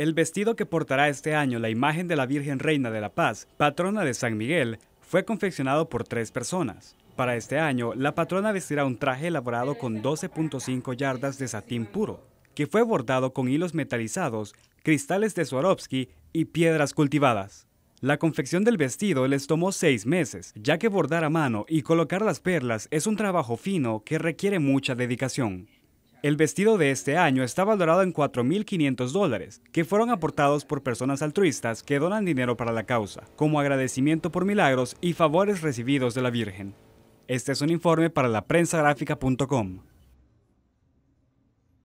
El vestido que portará este año la imagen de la Virgen Reina de la Paz, patrona de San Miguel, fue confeccionado por tres personas. Para este año, la patrona vestirá un traje elaborado con 12.5 yardas de satín puro, que fue bordado con hilos metalizados, cristales de Swarovski y piedras cultivadas. La confección del vestido les tomó seis meses, ya que bordar a mano y colocar las perlas es un trabajo fino que requiere mucha dedicación. El vestido de este año está valorado en 4.500 dólares, que fueron aportados por personas altruistas que donan dinero para la causa, como agradecimiento por milagros y favores recibidos de la Virgen. Este es un informe para la